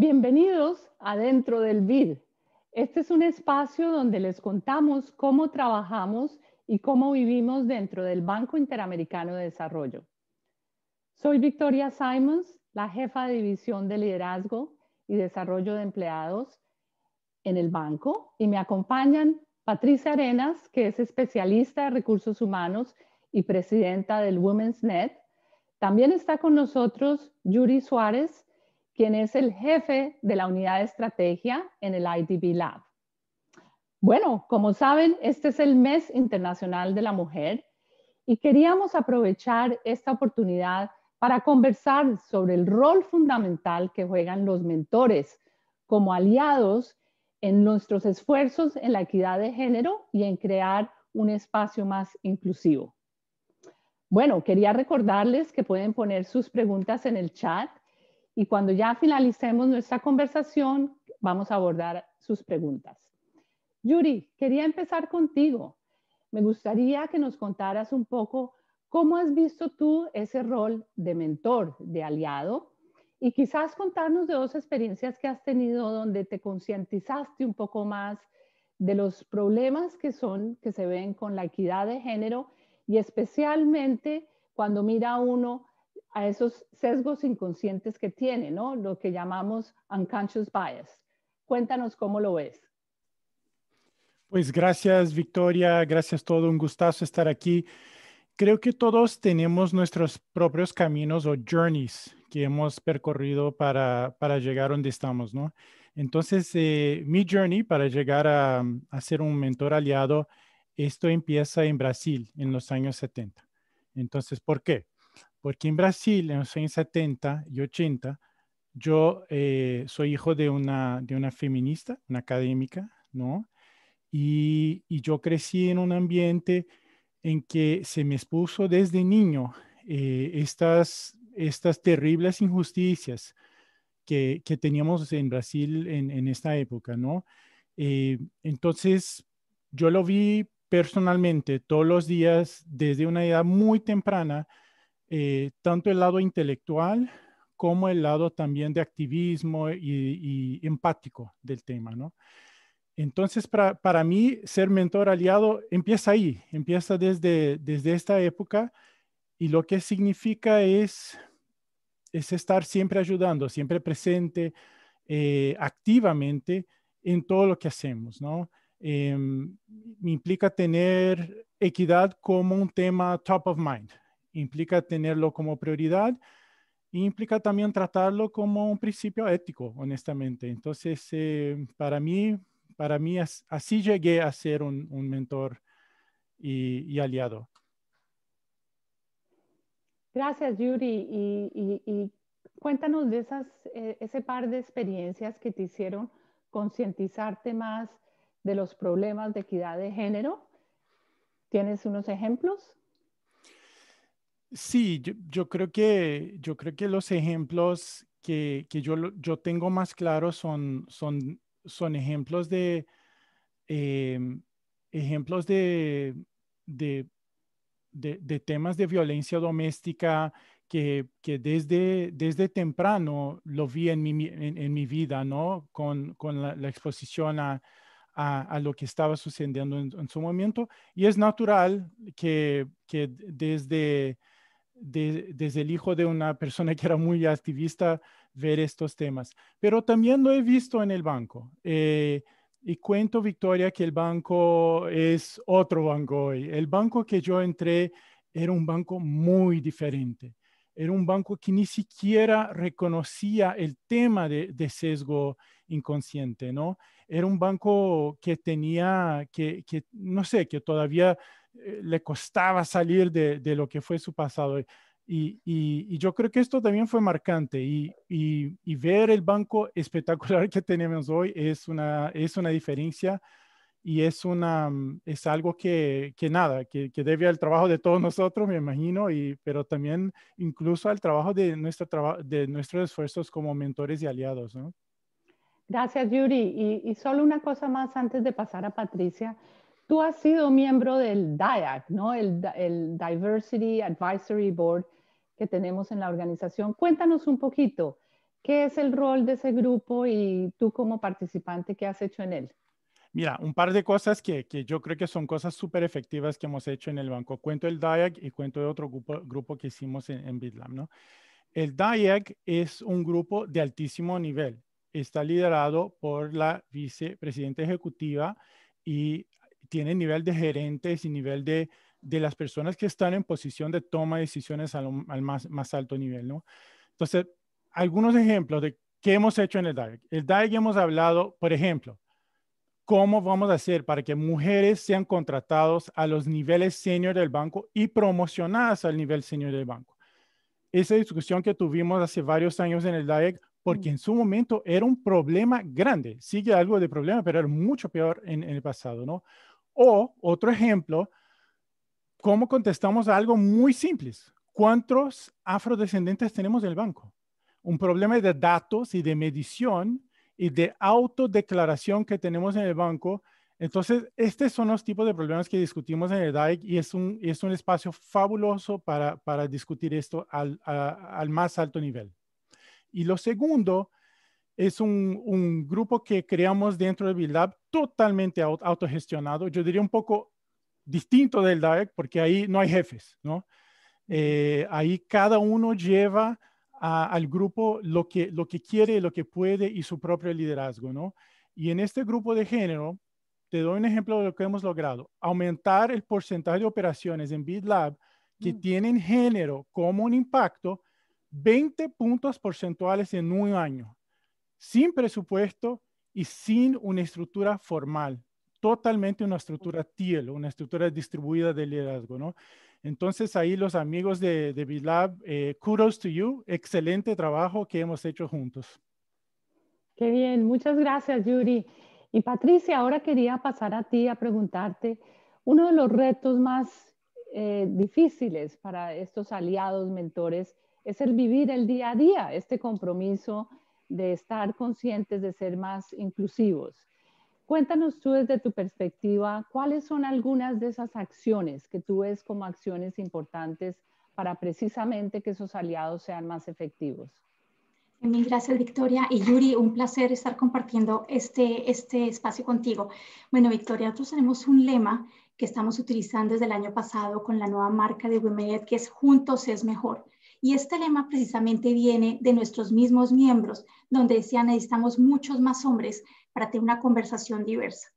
Bienvenidos a Dentro del BID. Este es un espacio donde les contamos cómo trabajamos y cómo vivimos dentro del Banco Interamericano de Desarrollo. Soy Victoria Simons, la jefa de división de liderazgo y desarrollo de empleados en el banco y me acompañan Patricia Arenas, que es especialista de recursos humanos y presidenta del Women's Net. También está con nosotros Yuri Suárez, quien es el jefe de la unidad de estrategia en el IDB Lab. Bueno, como saben, este es el mes internacional de la mujer y queríamos aprovechar esta oportunidad para conversar sobre el rol fundamental que juegan los mentores como aliados en nuestros esfuerzos en la equidad de género y en crear un espacio más inclusivo. Bueno, quería recordarles que pueden poner sus preguntas en el chat y cuando ya finalicemos nuestra conversación, vamos a abordar sus preguntas. Yuri, quería empezar contigo. Me gustaría que nos contaras un poco cómo has visto tú ese rol de mentor, de aliado, y quizás contarnos de dos experiencias que has tenido donde te concientizaste un poco más de los problemas que son, que se ven con la equidad de género y especialmente cuando mira uno a esos sesgos inconscientes que tiene, ¿no? Lo que llamamos unconscious bias. Cuéntanos cómo lo es. Pues gracias, Victoria. Gracias todo. Un gustazo estar aquí. Creo que todos tenemos nuestros propios caminos o journeys que hemos percorrido para, para llegar donde estamos, ¿no? Entonces, eh, mi journey para llegar a, a ser un mentor aliado, esto empieza en Brasil en los años 70. Entonces, ¿por qué? Porque en Brasil, en los años 70 y 80, yo eh, soy hijo de una, de una feminista, una académica, ¿no? Y, yo crecí en un ambiente en que se me expuso desde niño eh, estas, estas terribles injusticias que, que teníamos en Brasil en, en esta época, ¿no? Eh, entonces, yo lo vi personalmente todos los días desde una edad muy temprana eh, tanto el lado intelectual como el lado también de activismo y, empático del tema, ¿no? Entonces, para, para, mí, ser mentor aliado empieza ahí, empieza desde, desde esta época y lo que significa es, es estar siempre ayudando, siempre presente, eh, activamente en todo lo que hacemos, ¿no? Eh, implica tener equidad como un tema top of mind, implica tenerlo como prioridad implica también tratarlo como un principio ético, honestamente. Entonces, eh, para mí, para mí así llegué a ser un, mentor y, aliado. Gracias, Yuri. Y, cuéntanos de esas, eh, ese par de experiencias que te hicieron concientizarte más de los problemas de equidad de género. ¿Tienes unos ejemplos? Sí, yo, creo, que, yo creo que los ejemplos que, yo, tengo más claros son, son, ejemplos de em, ejemplos de, de, de, temas de violencia doméstica que, que, desde, desde temprano lo vi en mi, en, mi vida, Con, la, exposición a, lo que estaba sucediendo en, su momento. Y es natural que desde desde el hijo de una persona que era muy activista ver estos temas. Pero también lo he visto en el banco. Eh, y cuento, Victoria, que el banco es otro banco hoy. El banco que yo entré era un banco muy diferente. Era un banco que ni siquiera reconocía el tema de, sesgo inconsciente, ¿no? Era un banco que tenía, que, no sé, que todavía eh, le costaba salir de, de, lo que fue su pasado. Y, y, yo creo que esto también fue marcante y, y, ver el banco espectacular que tenemos hoy es una, es una diferencia y es, una, mm, es algo que, que nada, que, que, debe al trabajo de todos nosotros, me imagino, y, pero también incluso al trabajo de, nuestro, de nuestros esfuerzos como mentores y aliados. ¿no? Gracias, Yuri. Y, solo una cosa más antes de pasar a Patricia. Tú has sido miembro del DIAC, e ¿no? El, e el, Diversity Advisory Board que tenemos en la organización. Cuéntanos un poquito, ¿qué es el rol de ese grupo y tú como participante, qué has hecho en él? Mira, un par de cosas que, que yo creo que son cosas súper efectivas que hemos hecho en el banco. Cuento el DIAC e y cuento de otro grupo, grupo que hicimos en, en Bitlam, ¿no? El DIAC es un grupo de altísimo nivel. Está liderado por la vicepresidenta ejecutiva y tiene nivel de gerentes y nivel de, de las personas que están en posición de toma de decisiones al, al más, alto nivel, ¿no? Entonces, algunos ejemplos de qué hemos hecho en el DAEG. El DAEG hemos hablado, por ejemplo, cómo vamos a hacer para que mujeres sean contratadas a los niveles senior del banco y promocionadas al nivel senior del banco. Esa discusión que tuvimos hace varios años en el DAEG, porque mm. en su momento era un problema grande, sigue algo de problema, pero era mucho peor en, en el pasado, ¿no? O otro ejemplo, ¿cómo contestamos a algo muy simple? ¿Cuántos afrodescendientes tenemos en el banco? Un problema de datos y de medición y de autodeclaración que tenemos en el banco. Entonces, estos son los tipos de problemas que discutimos en el DAIC y es un, es un espacio fabuloso para, discutir esto al, al más alto nivel. Y lo segundo es un, grupo que creamos dentro de BitLab totalmente autogestionado, yo diría un poco distinto del DAEC, porque ahí no hay jefes, ¿no? Eh, ahí cada uno lleva al grupo lo que, lo que quiere, lo que puede y su propio liderazgo, ¿no? Y en este grupo de género, te doy un ejemplo de lo que hemos logrado, aumentar el porcentaje de operaciones en BitLab que mm. tienen género como un impacto 20 puntos porcentuales en un año sin presupuesto y sin una estructura formal, totalmente una estructura TIEL, una estructura distribuida de liderazgo, ¿no? Entonces ahí los amigos de, de lab eh, kudos to you, excelente trabajo que hemos hecho juntos. Qué bien, muchas gracias Yuri. Y Patricia, ahora quería pasar a ti a preguntarte, uno de los retos más eh, difíciles para estos aliados, mentores, es el vivir el día a día, este compromiso de estar conscientes, de ser más inclusivos. Cuéntanos tú desde tu perspectiva, ¿cuáles son algunas de esas acciones que tú ves como acciones importantes para precisamente que esos aliados sean más efectivos? Mil gracias, Victoria. Y Yuri, un placer estar compartiendo este, este espacio contigo. Bueno, Victoria, nosotros tenemos un lema que estamos utilizando desde el año pasado con la nueva marca de Ed, que es Juntos es Mejor. Y este lema precisamente viene de nuestros mismos miembros, donde decían necesitamos muchos más hombres para tener una conversación diversa.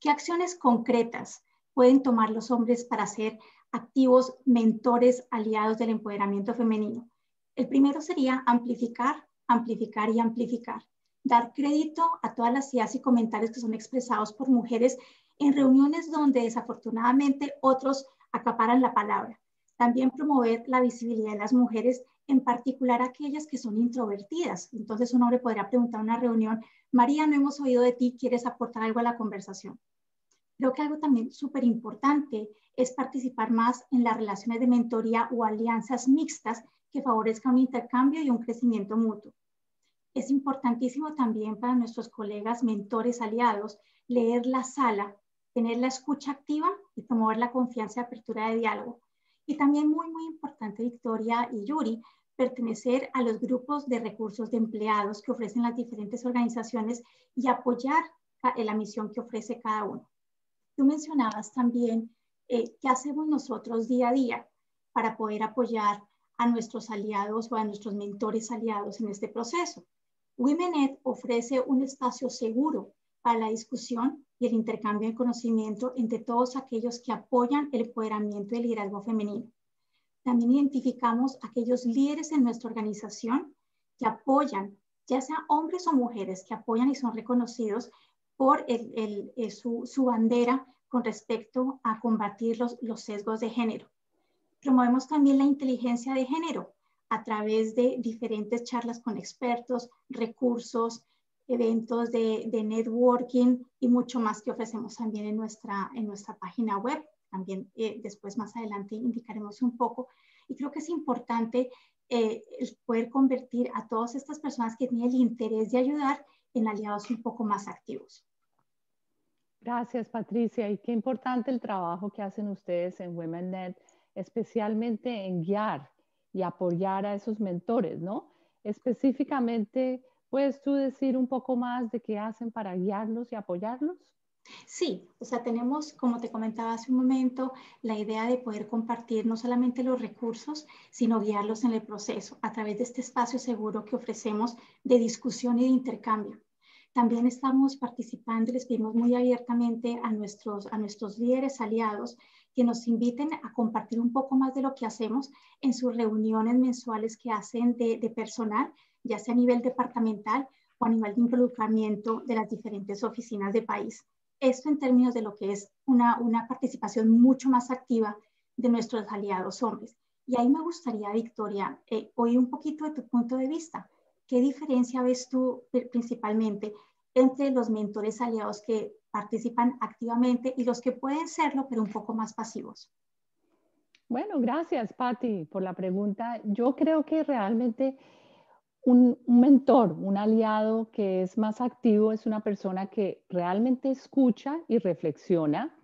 ¿Qué acciones concretas pueden tomar los hombres para ser activos mentores aliados del empoderamiento femenino? El primero sería amplificar, amplificar y amplificar. Dar crédito a todas las ideas y comentarios que son expresados por mujeres en reuniones donde desafortunadamente otros acaparan la palabra. También promover la visibilidad de las mujeres, en particular aquellas que son introvertidas. Entonces un hombre podrá preguntar en una reunión, María, no hemos oído de ti, ¿quieres aportar algo a la conversación? Creo que algo también súper importante es participar más en las relaciones de mentoría o alianzas mixtas que favorezcan un intercambio y un crecimiento mutuo. Es importantísimo también para nuestros colegas, mentores, aliados, leer la sala, tener la escucha activa y promover la confianza y apertura de diálogo. Y también muy, muy importante, Victoria y Yuri, pertenecer a los grupos de recursos de empleados que ofrecen las diferentes organizaciones y apoyar eh, la misión que ofrece cada uno. Tú mencionabas también eh, qué hacemos nosotros día a día para poder apoyar a nuestros aliados o a nuestros mentores aliados en este proceso. Womenet ofrece un espacio seguro a la discusión y el intercambio de conocimiento entre todos aquellos que apoyan el empoderamiento del liderazgo femenino. También identificamos aquellos líderes en nuestra organización que apoyan, ya sean hombres o mujeres, que apoyan y son reconocidos por eh, su, bandera con respecto a combatir los, los sesgos de género. Promovemos también la inteligencia de género a través de diferentes charlas con expertos, recursos, eventos de, networking y mucho más que ofrecemos también en nuestra, en nuestra página web. También eh, después más adelante indicaremos un poco. Y creo que es importante eh, poder convertir a todas estas personas que tienen el interés de ayudar en aliados un poco más activos. Gracias, Patricia. Y qué importante el trabajo que hacen ustedes en WomenNet, especialmente en guiar y apoyar a esos mentores, ¿no? Específicamente ¿Puedes tú decir un poco más de qué hacen para guiarlos y apoyarlos? Sí, o sea, tenemos, como te comentaba hace un momento, la idea de poder compartir no solamente los recursos, sino guiarlos en el proceso a través de este espacio seguro que ofrecemos de discusión y de intercambio. También estamos participando y les pedimos muy abiertamente a nuestros, a nuestros líderes aliados que nos inviten a compartir un poco más de lo que hacemos en sus reuniones mensuales que hacen de, de personal ya sea a nivel departamental o a nivel de involucramiento de las diferentes oficinas de país. Esto en términos de lo que es una, una participación mucho más activa de nuestros aliados hombres. Y ahí me gustaría, Victoria, eh, oír un poquito de tu punto de vista. ¿Qué diferencia ves tú principalmente entre los mentores aliados que participan activamente y los que pueden serlo, pero un poco más pasivos? Bueno, gracias, Patti, por la pregunta. Yo creo que realmente un, mentor, un aliado que es más activo, es una persona que realmente escucha y reflexiona.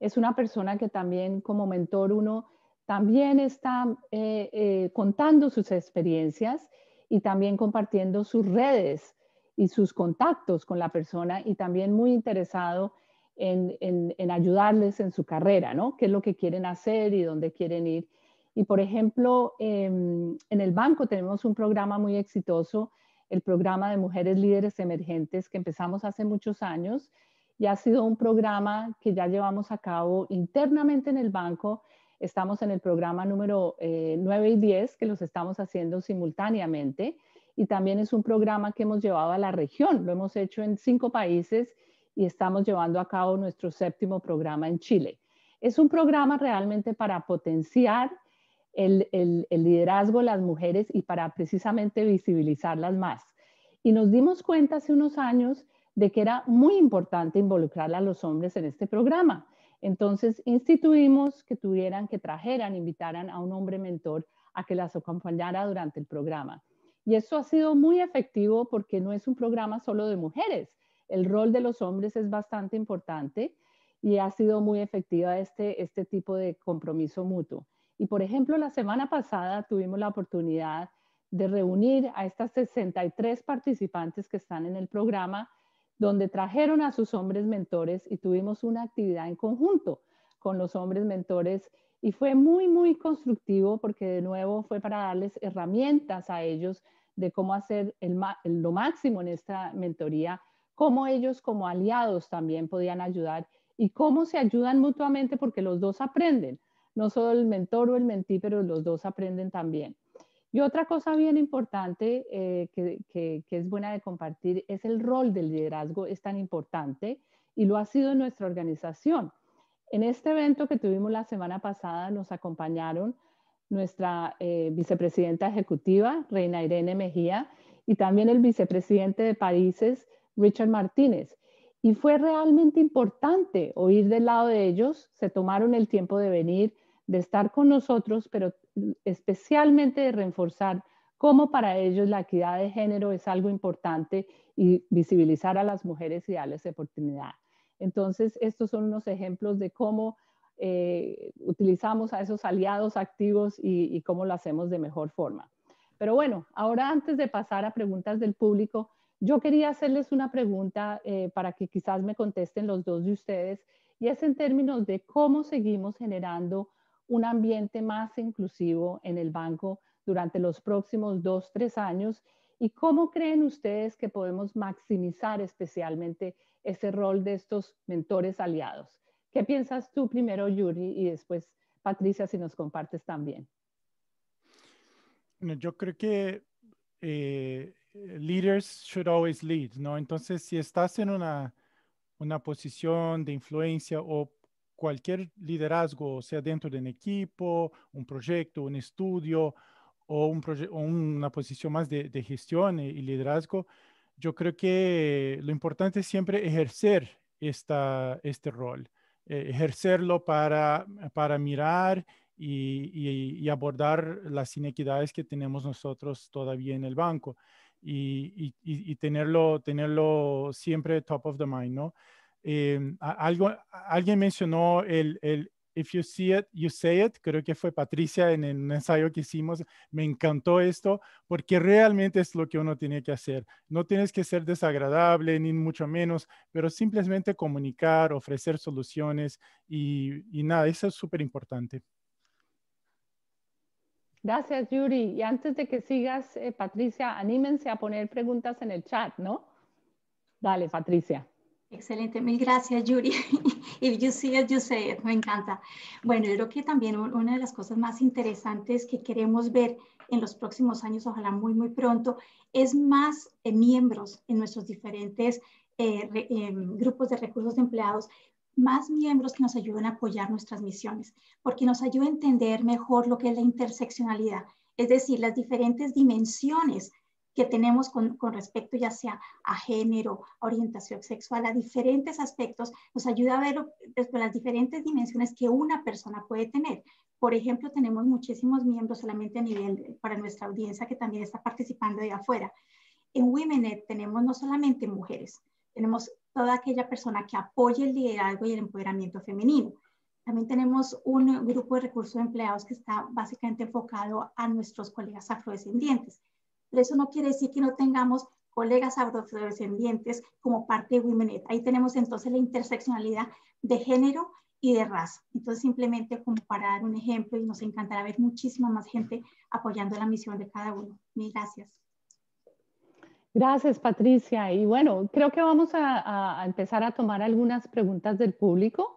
Es una persona que también como mentor uno también está eh, eh, contando sus experiencias y también compartiendo sus redes y sus contactos con la persona y también muy interesado en, en ayudarles en su carrera, ¿no? ¿Qué es lo que quieren hacer y dónde quieren ir? Y por ejemplo, em, en el banco tenemos un programa muy exitoso, el programa de mujeres líderes emergentes que empezamos hace muchos años y ha sido un programa que ya llevamos a cabo internamente en el banco. Estamos en el programa número 9 eh, y 10 que los estamos haciendo simultáneamente y también es un programa que hemos llevado a la región. Lo hemos hecho en cinco países y estamos llevando a cabo nuestro séptimo programa en Chile. Es un programa realmente para potenciar el, liderazgo de las mujeres y para precisamente visibilizarlas más. Y nos dimos cuenta hace unos años de que era muy importante involucrar a los hombres en este programa. Entonces instituimos que tuvieran, que trajeran, invitaran a un hombre mentor a que las acompañara durante el programa. Y eso ha sido muy efectivo porque no es un programa solo de mujeres. El rol de los hombres es bastante importante y ha sido muy efectiva este, este tipo de compromiso mutuo. Y por ejemplo, la semana pasada tuvimos la oportunidad de reunir a estas 63 participantes que están en el programa, donde trajeron a sus hombres mentores y tuvimos una actividad en conjunto con los hombres mentores y fue muy, muy constructivo porque de nuevo fue para darles herramientas a ellos de cómo hacer lo máximo en esta mentoría, cómo ellos como aliados también podían ayudar y cómo se ayudan mutuamente porque los dos aprenden no solo el mentor o el mentí, pero los dos aprenden también. Y otra cosa bien importante eh, que, es buena de compartir es el rol del liderazgo, es tan importante y lo ha sido en nuestra organización. En este evento que tuvimos la semana pasada nos acompañaron nuestra eh, vicepresidenta ejecutiva, Reina Irene Mejía, y también el vicepresidente de Países, Richard Martínez. Y fue realmente importante oír del lado de ellos, se tomaron el tiempo de venir, de estar con nosotros, pero especialmente de reforzar cómo para ellos la equidad de género es algo importante y visibilizar a las mujeres y darles oportunidad. Entonces, estos son unos ejemplos de cómo eh, utilizamos a esos aliados activos y cómo lo hacemos de mejor forma. Pero bueno, ahora antes de pasar a preguntas del público, yo quería hacerles una pregunta eh, para que quizás me contesten los dos de ustedes y es en términos de cómo seguimos generando un ambiente más inclusivo en el banco durante los próximos dos, tres años y cómo creen ustedes que podemos maximizar especialmente ese rol de estos mentores aliados. ¿Qué piensas tú primero, Yuri, y después Patricia, si nos compartes también? Yo creo que eh, leaders should always lead, ¿no? Entonces, si estás en una, una posición de influencia o cualquier liderazgo, sea dentro de un equipo, un proyecto, un estudio o, un una posición más de, de gestión y liderazgo, yo creo que lo importante es siempre ejercer esta, este rol, e, ejercerlo para, para mirar y, y, abordar las inequidades que tenemos nosotros todavía en el banco y, tenerlo, siempre top of the mind, em, alguien mencionó el, If you see it, you say it. Creo que fue Patricia en el ensayo que hicimos. Me encantó esto porque realmente es lo que uno tiene que hacer. No tienes que ser desagradable ni mucho menos, pero simplemente comunicar, ofrecer soluciones y, y nada, eso es súper importante. Gracias, Yuri. Y antes de que sigas, eh, Patricia, anímense a poner preguntas en el chat, ¿no? Dale, Patricia. Excelente, mil gracias, Yuri. If you see it, you say it. Me encanta. Bueno, yo creo que también una de las cosas más interesantes que queremos ver en los próximos años, ojalá muy, muy pronto, es más eh, miembros en nuestros diferentes eh, em, grupos de recursos de empleados más miembros que nos ayuden a apoyar nuestras misiones, porque nos ayuda a entender mejor lo que es la interseccionalidad, es decir, las diferentes dimensiones que tenemos con, respecto ya sea a género, a orientación sexual, a diferentes aspectos, nos ayuda a ver pues, las diferentes dimensiones que una persona puede tener. Por ejemplo, tenemos muchísimos miembros solamente a nivel para nuestra audiencia que también está participando de afuera. En WomenNet tenemos no solamente mujeres, tenemos toda aquella persona que apoye el liderazgo y el empoderamiento femenino. También tenemos un grupo de recursos de empleados que está básicamente enfocado a nuestros colegas afrodescendientes. Pero eso no quiere decir que no tengamos colegas afrodescendientes como parte de WomenEd. Ahí tenemos entonces la interseccionalidad de género y de raza. Entonces, simplemente como para dar un ejemplo, y nos encantará ver muchísima más gente apoyando la misión de cada uno. Mil gracias. Gracias, Patricia. Y bueno, creo que vamos a, empezar a tomar algunas preguntas del público.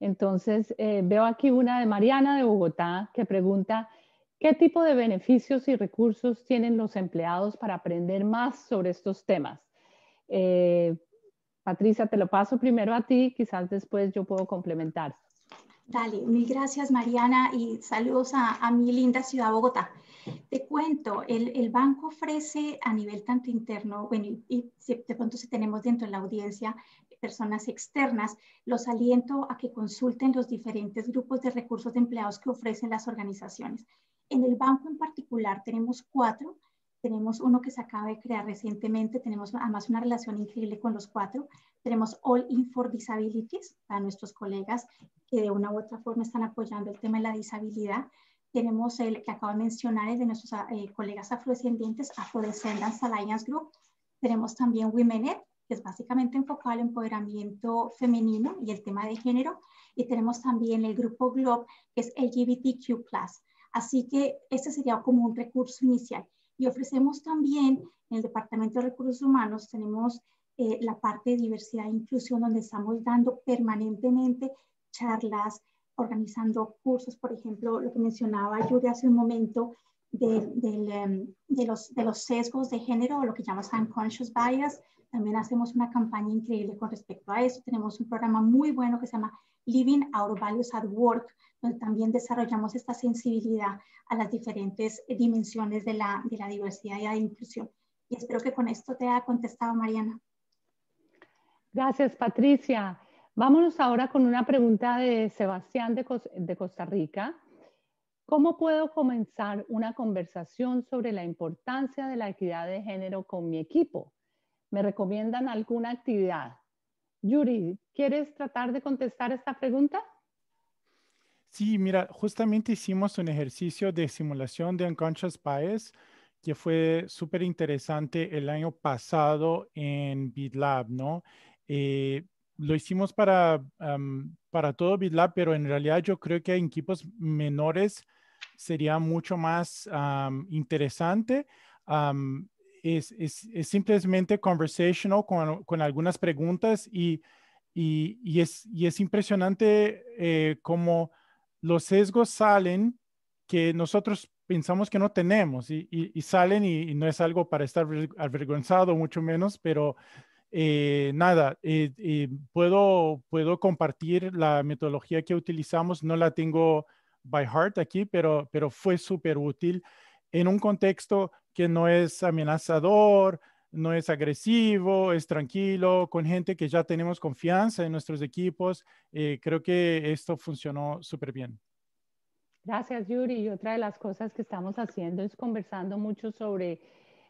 Entonces, eh, veo aquí una de Mariana de Bogotá que pregunta, ¿qué tipo de beneficios y recursos tienen los empleados para aprender más sobre estos temas? Eh, Patricia, te lo paso primero a ti, quizás después yo puedo complementar. Dale, mil gracias Mariana y saludos a mi linda ciudad Bogotá. Te cuento, el, banco ofrece a nivel tanto interno, bueno, y, de pronto si tenemos dentro de la audiencia personas externas, los aliento a que consulten los diferentes grupos de recursos de empleados que ofrecen las organizaciones. En el banco en particular tenemos cuatro, tenemos uno que se acaba de crear recientemente, tenemos además una relación increíble con los cuatro, tenemos All In for Disabilities para nuestros colegas que de una u otra forma están apoyando el tema de la disabilidad, tenemos el que acabo de mencionar, es de nuestros ah, eh, colegas afrodescendientes, Afrodescendants Alliance Group. Tenemos también WomenEd, que es básicamente enfocado al empoderamiento femenino y el tema de género. Y tenemos también el grupo GLOB, que es LGBTQ+. Así que este sería como un recurso inicial. Y ofrecemos también en el Departamento de Recursos Humanos, tenemos eh, la parte de diversidad e inclusión, donde estamos dando permanentemente charlas, organizando cursos, por ejemplo, lo que mencionaba Yuri hace un momento, em, de, los, de los sesgos de género, lo que llamamos unconscious bias. También hacemos una campaña increíble con respecto a eso. Tenemos un programa muy bueno que se llama Living Our Values at Work, donde también desarrollamos esta sensibilidad a las diferentes dimensiones de la, de la diversidad y la inclusión. Y espero que con esto te haya contestado, Mariana. Gracias, Patricia. Vámonos ahora con una pregunta de Sebastián de, Costa Rica. ¿Cómo puedo comenzar una conversación sobre la importancia de la equidad de género con mi equipo? ¿Me recomiendan alguna actividad? Yuri, ¿quieres tratar de contestar esta pregunta? Sí, mira, justamente hicimos un ejercicio de simulación de unconscious bias que fue súper interesante el año pasado en BitLab, ¿no? Eh, lo hicimos para, para todo BitLab, pero en realidad yo creo que en equipos menores sería mucho más interesante. es, simplemente conversational con, con algunas preguntas y, y, y, es, y es, impresionante eh, cómo los sesgos salen que nosotros pensamos que no tenemos y, salen y, no es algo para estar avergonzado, mucho menos, pero eh, nada, eh, eh, puedo, puedo compartir la metodología que utilizamos, no la tengo by heart aquí, pero, pero fue súper útil en un contexto que no es amenazador, no es agresivo, es tranquilo, con gente que ya tenemos confianza en nuestros equipos. Eh, creo que esto funcionó súper bien. Gracias, Yuri. Y otra de las cosas que estamos haciendo es conversando mucho sobre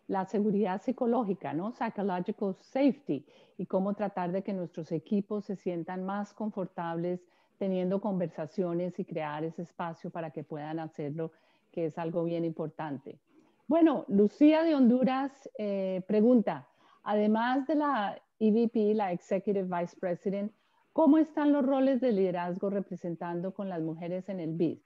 la seguridad psicológica, ¿no? Psychological safety y cómo tratar de que nuestros equipos se sientan más confortables teniendo conversaciones y crear ese espacio para que puedan hacerlo, que es algo bien importante. Bueno, Lucía de Honduras eh, pregunta, además de la EVP, la Executive Vice President, ¿cómo están los roles de liderazgo representando con las mujeres en el BID?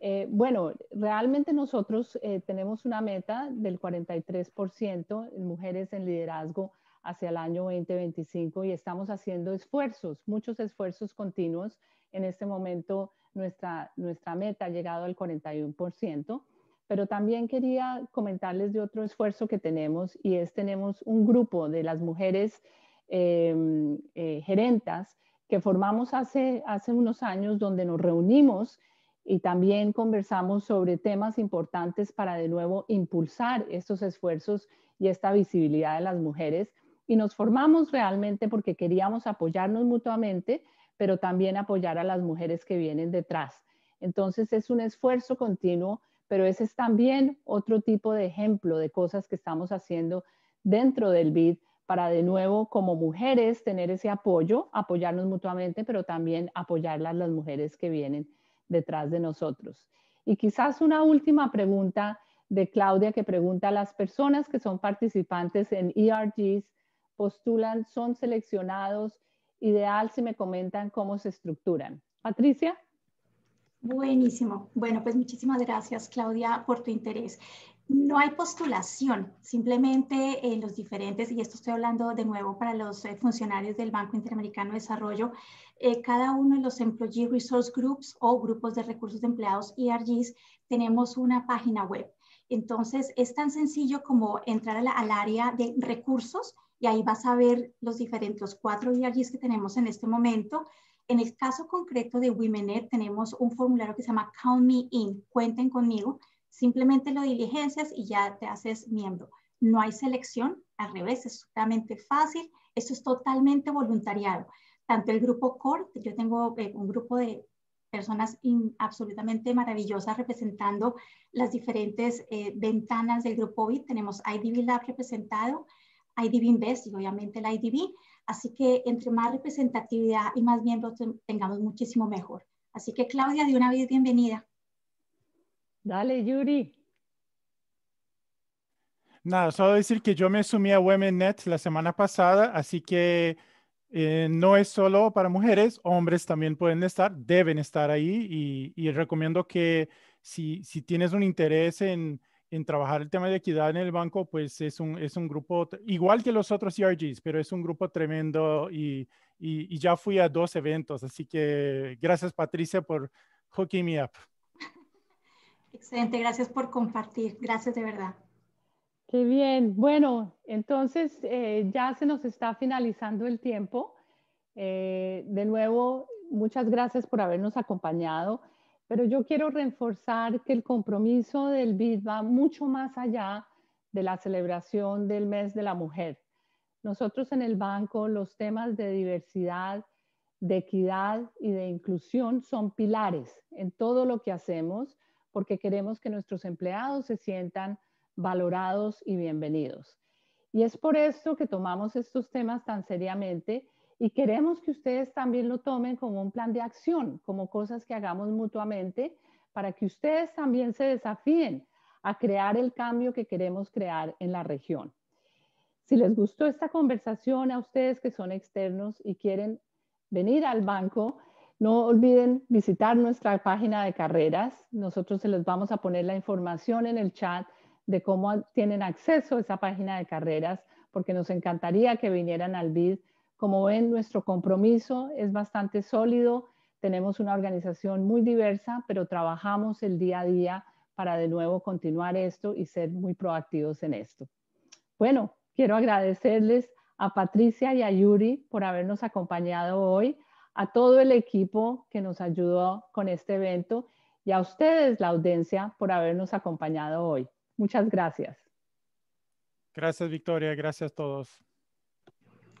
Eh, bueno, realmente nosotros eh, tenemos una meta del 43% en mujeres en liderazgo hacia el año 2025 y estamos haciendo esfuerzos, muchos esfuerzos continuos. En este momento nuestra, meta ha llegado al 41%, pero también quería comentarles de otro esfuerzo que tenemos y es tenemos un grupo de las mujeres eh, eh gerentas que formamos hace, hace unos años donde nos reunimos y también conversamos sobre temas importantes para de nuevo impulsar estos esfuerzos y esta visibilidad de las mujeres. Y nos formamos realmente porque queríamos apoyarnos mutuamente, pero también apoyar a las mujeres que vienen detrás. Entonces es un esfuerzo continuo, pero ese es también otro tipo de ejemplo de cosas que estamos haciendo dentro del BID para de nuevo como mujeres tener ese apoyo, apoyarnos mutuamente, pero también apoyar a las mujeres que vienen detrás de nosotros. Y quizás una última pregunta de Claudia que pregunta, ¿las personas que son participantes en ERGs postulan, son seleccionados? Ideal si me comentan cómo se estructuran. Patricia. Buenísimo. Bueno, pues muchísimas gracias, Claudia, por tu interés. No hay postulación, simplemente en eh, los diferentes, y esto estoy hablando de nuevo para los eh, funcionarios del Banco Interamericano de Desarrollo, eh, cada uno de los Employee Resource Groups o grupos de recursos de empleados ERGs tenemos una página web. Entonces, es tan sencillo como entrar al área de recursos y ahí vas a ver los diferentes, cuatro ERGs que tenemos en este momento. En el caso concreto de WomenNet, tenemos un formulario que se llama Count Me In, cuenten conmigo, Simplemente lo diligencias y ya te haces miembro. No hay selección, al revés, es totalmente fácil. Esto es totalmente voluntariado. Tanto el grupo CORE, yo tengo eh, un grupo de personas absolutamente maravillosas representando las diferentes eh, ventanas del grupo BIT. Tenemos IDB Lab representado, IDB Invest y obviamente el IDB. Así que entre más representatividad y más miembros tengamos muchísimo mejor. Así que Claudia, de una vez bienvenida. Dale, Yuri. Nada, solo decir que yo me sumí a WomenNet la semana pasada, así que eh, no es solo para mujeres, hombres también pueden estar, deben estar ahí y, recomiendo que si, tienes un interés en, trabajar el tema de equidad en el banco, pues es un, es un grupo, igual que los otros ERGs, pero es un grupo tremendo y, y ya fui a dos eventos, así que gracias Patricia por hooking me up. Excelente, gracias por compartir, gracias de verdad. Qué bien, bueno, entonces eh, ya se nos está finalizando el tiempo. Eh, de nuevo, muchas gracias por habernos acompañado, pero yo quiero reforzar que el compromiso del BID va mucho más allá de la celebración del mes de la mujer. Nosotros en el banco los temas de diversidad, de equidad y de inclusión son pilares en todo lo que hacemos porque queremos que nuestros empleados se sientan valorados y bienvenidos. Y es por esto que tomamos estos temas tan seriamente y queremos que ustedes también lo tomen como un plan de acción, como cosas que hagamos mutuamente para que ustedes también se desafíen a crear el cambio que queremos crear en la región. Si les gustó esta conversación a ustedes que son externos y quieren venir al banco no olviden visitar nuestra página de carreras. Nosotros se les vamos a poner la información en el chat de cómo tienen acceso a esa página de carreras, porque nos encantaría que vinieran al BID. Como ven, nuestro compromiso es bastante sólido. Tenemos una organización muy diversa, pero trabajamos el día a día para de nuevo continuar esto y ser muy proactivos en esto. Bueno, quiero agradecerles a Patricia y a Yuri por habernos acompañado hoy a todo el equipo que nos ayudó con este evento y a ustedes, la audiencia, por habernos acompañado hoy. Muchas gracias. Gracias, Victoria. Gracias a todos.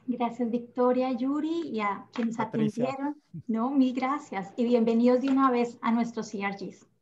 Gracias, Victoria, Yuri y a quienes atendieron. No, mil gracias y bienvenidos de una vez a nuestros CRGs.